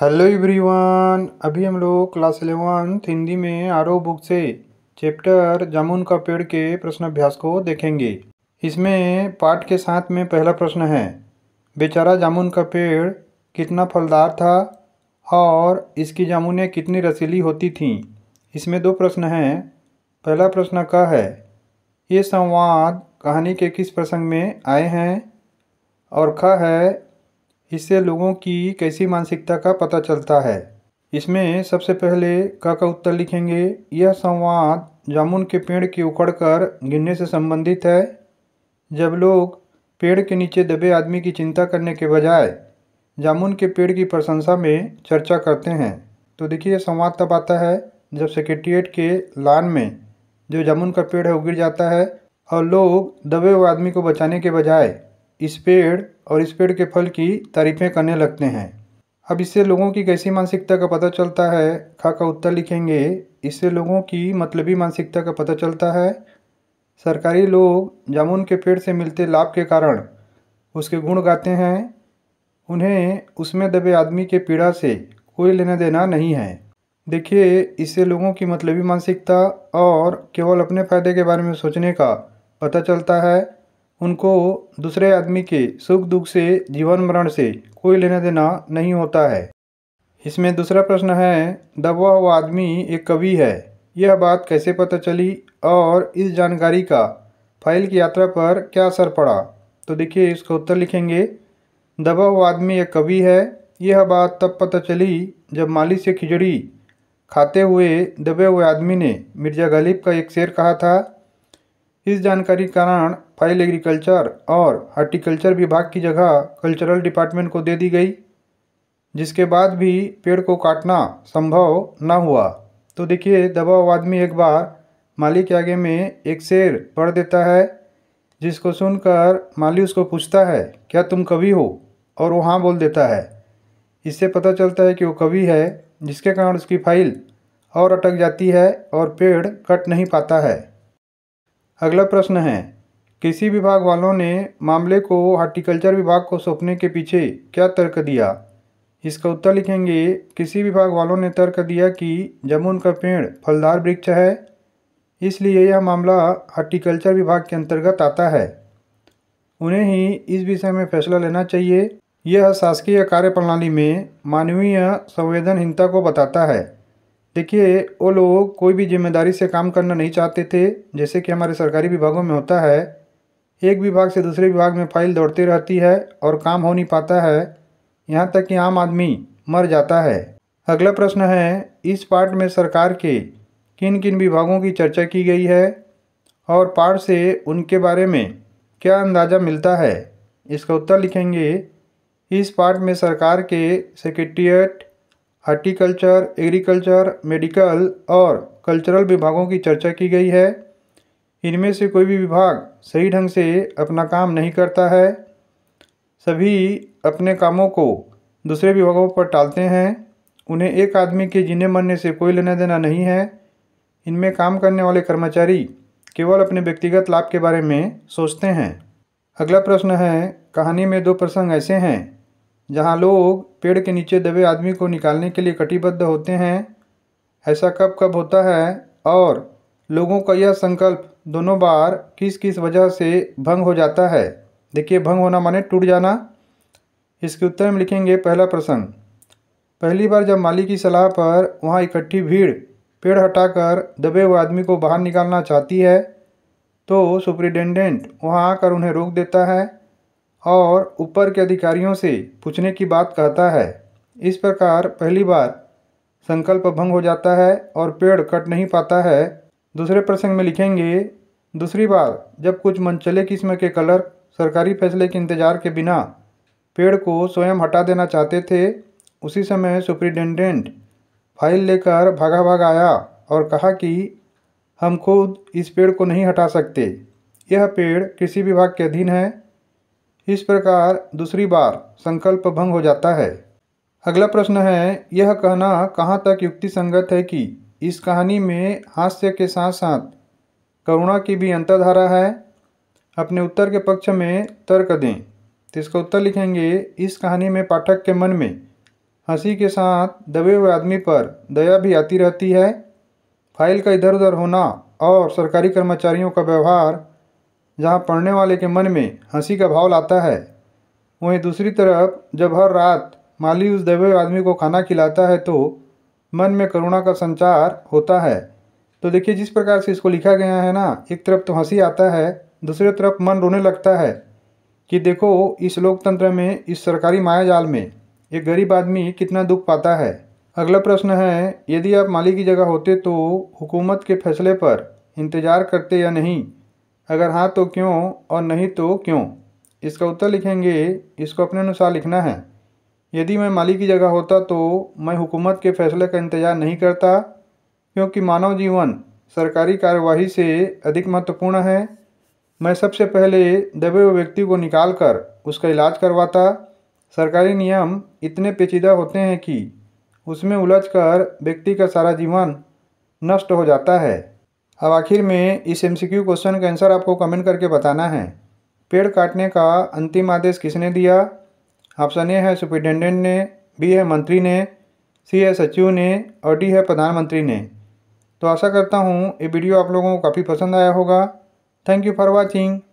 hello everyone अभी हम लोग क्लास एलेवंथ हिंदी में आरओ बुक से चैप्टर जामुन का पेड़ के प्रश्न अभ्यास को देखेंगे इसमें पाठ के साथ में पहला प्रश्न है बेचारा जामुन का पेड़ कितना फलदार था और इसकी जामुनें कितनी रसीली होती थीं इसमें दो प्रश्न हैं पहला प्रश्न का है ये संवाद कहानी के किस प्रसंग में आए हैं और ख है इससे लोगों की कैसी मानसिकता का पता चलता है इसमें सबसे पहले क का उत्तर लिखेंगे यह संवाद जामुन के पेड़ के उखड़कर गिरने से संबंधित है जब लोग पेड़ के नीचे दबे आदमी की चिंता करने के बजाय जामुन के पेड़ की प्रशंसा में चर्चा करते हैं तो देखिए यह संवाद तब आता है जब सेक्रेटरीट के लान में जो जामुन का पेड़ है वो गिर जाता है और लोग दबे हुए आदमी को बचाने के बजाय इस पेड़ और इस पेड़ के फल की तारीफ़ें करने लगते हैं अब इससे लोगों की कैसी मानसिकता का पता चलता है खा का उत्तर लिखेंगे इससे लोगों की मतलबी मानसिकता का पता चलता है सरकारी लोग जामुन के पेड़ से मिलते लाभ के कारण उसके गुण गाते हैं उन्हें उसमें दबे आदमी के पीड़ा से कोई लेना देना नहीं है देखिए इससे लोगों की मतलबी मानसिकता और केवल अपने फ़ायदे के बारे में सोचने का पता चलता है उनको दूसरे आदमी के सुख दुख से जीवन मरण से कोई लेना देना नहीं होता है इसमें दूसरा प्रश्न है दबा हुआ आदमी एक कवि है यह बात कैसे पता चली और इस जानकारी का फाइल की यात्रा पर क्या असर पड़ा तो देखिए इसका उत्तर लिखेंगे दबा हुआ आदमी एक कवि है यह बात तब पता चली जब माली से खिचड़ी खाते हुए दबे हुए आदमी ने मिर्ज़ा गालिब का एक शेर कहा था इस जानकारी कारण फाइल एग्रीकल्चर और हार्टिकल्चर विभाग की जगह कल्चरल डिपार्टमेंट को दे दी गई जिसके बाद भी पेड़ को काटना संभव न हुआ तो देखिए दबाव आदमी एक बार माली के आगे में एक शेर पढ़ देता है जिसको सुनकर माली उसको पूछता है क्या तुम कवि हो और वो हाँ बोल देता है इससे पता चलता है कि वो कवि है जिसके कारण उसकी फाइल और अटक जाती है और पेड़ कट नहीं पाता है अगला प्रश्न है कृषि विभाग वालों ने मामले को हार्टिकल्चर विभाग को सौंपने के पीछे क्या तर्क दिया इसका उत्तर लिखेंगे कृषि विभाग वालों ने तर्क दिया कि जमुन का पेड़ फलदार वृक्ष है इसलिए यह मामला हार्टिकल्चर विभाग के अंतर्गत आता है उन्हें ही इस विषय में फैसला लेना चाहिए यह शासकीय कार्यप्रणाली में मानवीय संवेदनहीनता को बताता है देखिए वो लोग कोई भी जिम्मेदारी से काम करना नहीं चाहते थे जैसे कि हमारे सरकारी विभागों में होता है एक विभाग से दूसरे विभाग में फाइल दौड़ती रहती है और काम हो नहीं पाता है यहाँ तक कि आम आदमी मर जाता है अगला प्रश्न है इस पार्ट में सरकार के किन किन विभागों की चर्चा की गई है और पार्ट से उनके बारे में क्या अंदाज़ा मिलता है इसका उत्तर लिखेंगे इस पार्ट में सरकार के सेक्रेटरीट हार्टिकल्चर एग्रीकल्चर मेडिकल और कल्चरल विभागों की चर्चा की गई है इनमें से कोई भी विभाग सही ढंग से अपना काम नहीं करता है सभी अपने कामों को दूसरे विभागों पर टालते हैं उन्हें एक आदमी के जीने मरने से कोई लेना देना नहीं है इनमें काम करने वाले कर्मचारी केवल अपने व्यक्तिगत लाभ के बारे में सोचते हैं अगला प्रश्न है कहानी में दो प्रसंग ऐसे हैं जहां लोग पेड़ के नीचे दबे आदमी को निकालने के लिए कटिबद्ध होते हैं ऐसा कब कब होता है और लोगों का यह संकल्प दोनों बार किस किस वजह से भंग हो जाता है देखिए भंग होना माने टूट जाना इसके उत्तर में लिखेंगे पहला प्रसंग पहली बार जब माली की सलाह पर वहाँ इकट्ठी भीड़ पेड़ हटाकर दबे हुए आदमी को बाहर निकालना चाहती है तो सुप्रिटेंडेंट वहाँ आकर उन्हें रोक देता है और ऊपर के अधिकारियों से पूछने की बात कहता है इस प्रकार पहली बार संकल्प भंग हो जाता है और पेड़ कट नहीं पाता है दूसरे प्रसंग में लिखेंगे दूसरी बार जब कुछ मनचले किस्म के कलर सरकारी फैसले के इंतज़ार के बिना पेड़ को स्वयं हटा देना चाहते थे उसी समय सुप्रिटेंडेंट फाइल लेकर भागा भाग आया और कहा कि हम खुद इस पेड़ को नहीं हटा सकते यह पेड़ कृषि विभाग के अधीन है इस प्रकार दूसरी बार संकल्प भंग हो जाता है अगला प्रश्न है यह कहना कहाँ तक युक्ति संगत है कि इस कहानी में हास्य के साथ साथ करुणा की भी अंतर्धारा है अपने उत्तर के पक्ष में तर्क दें तो इसका उत्तर लिखेंगे इस कहानी में पाठक के मन में हंसी के साथ दबे हुए आदमी पर दया भी आती रहती है फाइल का इधर उधर होना और सरकारी कर्मचारियों का व्यवहार जहाँ पढ़ने वाले के मन में हंसी का भाव लाता है वहीं दूसरी तरफ जब हर रात माली उस दबे आदमी को खाना खिलाता है तो मन में करुणा का संचार होता है तो देखिए जिस प्रकार से इसको लिखा गया है ना एक तरफ तो हंसी आता है दूसरी तरफ मन रोने लगता है कि देखो इस लोकतंत्र में इस सरकारी मायाजाल में एक गरीब आदमी कितना दुख पाता है अगला प्रश्न है यदि आप माली की जगह होते तो हुकूमत के फैसले पर इंतज़ार करते या नहीं अगर हाँ तो क्यों और नहीं तो क्यों इसका उत्तर लिखेंगे इसको अपने अनुसार लिखना है यदि मैं माली की जगह होता तो मैं हुकूमत के फैसले का इंतज़ार नहीं करता क्योंकि मानव जीवन सरकारी कार्यवाही से अधिक महत्वपूर्ण है मैं सबसे पहले दबे हुए व्यक्ति को निकाल कर उसका इलाज करवाता सरकारी नियम इतने पेचीदा होते हैं कि उसमें उलझ कर व्यक्ति का सारा जीवन नष्ट हो जाता है अब आखिर में इस एमसीक्यू क्वेश्चन का आंसर आपको कमेंट करके बताना है पेड़ काटने का अंतिम आदेश किसने दिया ऑप्शन ए है सुप्रिटेंडेंट ने बी है मंत्री ने सी है सचिव ने और डी है प्रधानमंत्री ने तो आशा करता हूँ ये वीडियो आप लोगों को काफ़ी पसंद आया होगा थैंक यू फॉर वॉचिंग